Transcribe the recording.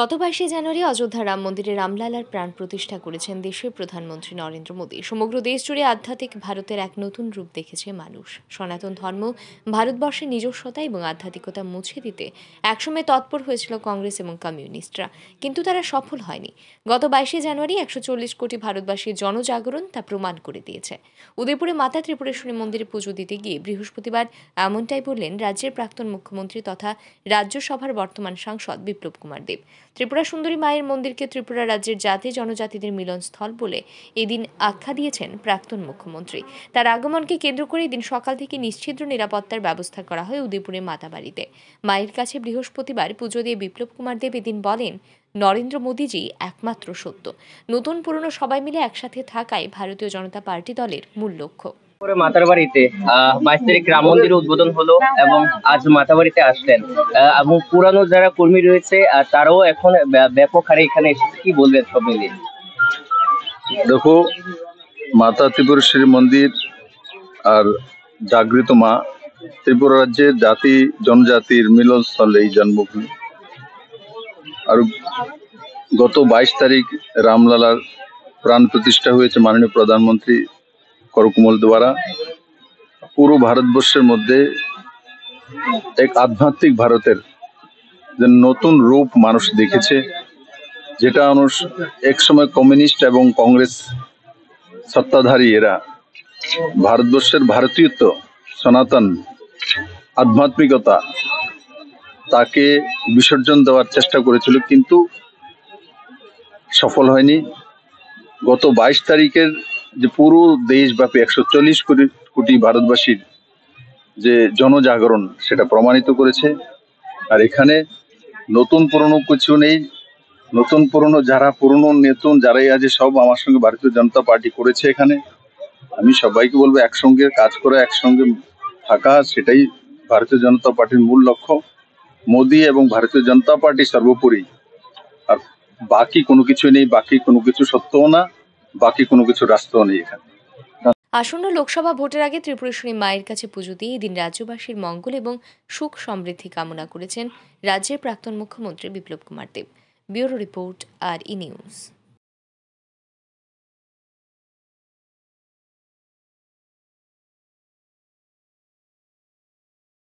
গত বাইশে জানুয়ারি অযোধ্যা রাম মন্দিরে রামলালার প্রাণ প্রতিষ্ঠা করেছেন দেশের প্রধানমন্ত্রী নরেন্দ্র মোদী সমগ্র দেশ জুড়ে আধ্যাত্মিক ভারতের এক নতুন রূপ দেখেছে মানুষ সনাতন ধর্ম ভারতবর্ষের নিজস্বতা এবং আধ্যাত্মিকতা মুছে দিতে একসময় তৎপর হয়েছিল কংগ্রেস এবং কমিউনিস্টরা কিন্তু তারা সফল হয়নি গত বাইশে জানুয়ারি একশো চল্লিশ কোটি ভারতবাসীর জনজাগরণ তা প্রমাণ করে দিয়েছে উদয়পুরে মাতা ত্রিপুরেশ্বরী মন্দিরে পুজো দিতে গিয়ে বৃহস্পতিবার এমনটাই বললেন রাজ্যের প্রাক্তন মুখ্যমন্ত্রী তথা রাজ্যসভার বর্তমান সাংসদ বিপ্লব কুমার দেব ত্রিপুরা সুন্দরী মায়ের মন্দিরকে ত্রিপুরা রাজ্যের জাতি জনজাতিদের মিলনস্থল বলে এদিন আখ্যা দিয়েছেন প্রাক্তন মুখ্যমন্ত্রী তার আগমনকে কেন্দ্র করে এদিন সকাল থেকে নিশ্ছিদ্র নিরাপত্তার ব্যবস্থা করা হয় উদয়পুরের মাতাবাড়িতে মায়ের কাছে বৃহস্পতিবার পুজো দিয়ে বিপ্লব কুমার দেব এদিন বলেন নরেন্দ্র মোদীজি একমাত্র সত্য নতুন পুরনো সবাই মিলে একসাথে থাকাই ভারতীয় জনতা পার্টি দলের মূল লক্ষ্য বাড়িতে তারিখ রাম মন্দিরের উদ্বোধন হলো এবং আজ পুরানো যারা কর্মী রয়েছে তারাও এখন ব্যাপক এখানে দেখো মাতা ত্রিপুরেশ্বরী মন্দির আর জাগৃত মা ত্রিপুরা রাজ্যের জাতি জনজাতির মিলনস্থলে এই জন্মভূমি আর গত বাইশ তারিখ রামলালার প্রাণ প্রতিষ্ঠা হয়েছে মাননীয় প্রধানমন্ত্রী করকমল দ্বারা পুরো ভারতবর্ষের মধ্যে এক আধ্যাত্মিক ভারতের যে নতুন রূপ মানুষ দেখেছে যেটা মানুষ একসময় কমিউনিস্ট এবং কংগ্রেস সত্তাধারী এরা ভারতবর্ষের ভারতীয়ত্ব সনাতন আধ্যাত্মিকতা তাকে বিসর্জন দেওয়ার চেষ্টা করেছিল কিন্তু সফল হয়নি গত বাইশ তারিখের যে পুরো দেশব্যাপী একশো চল্লিশ কোটি কোটি ভারতবাসীর যে জনজাগরণ সেটা প্রমাণিত করেছে আর এখানে নতুন পুরনো কিছু নেই নতুন পুরনো যারা পুরনো নেতন যারাই আছে সব আমার সঙ্গে ভারতীয় জনতা পার্টি করেছে এখানে আমি সবাইকে বলবো একসঙ্গে কাজ করা একসঙ্গে থাকা সেটাই ভারতীয় জনতা পার্টির মূল লক্ষ্য মোদী এবং ভারতীয় জনতা পার্টি সর্বোপরি আর বাকি কোনো কিছু নেই বাকি কোনো কিছু সত্যও না বাকি কোনো কিছু রাস্তাও নেই এখানে আসন্ন লোকসভা ভোটের আগে ত্রিপুরেশ্বরী মায়ের কাছে পুজো দিয়ে এদিন রাজ্যবাসীর মঙ্গল এবং সুখ সমৃদ্ধি কামনা করেছেন রাজ্যের প্রাক্তন মুখ্যমন্ত্রী Biplab Kumar Deb bureau report R E news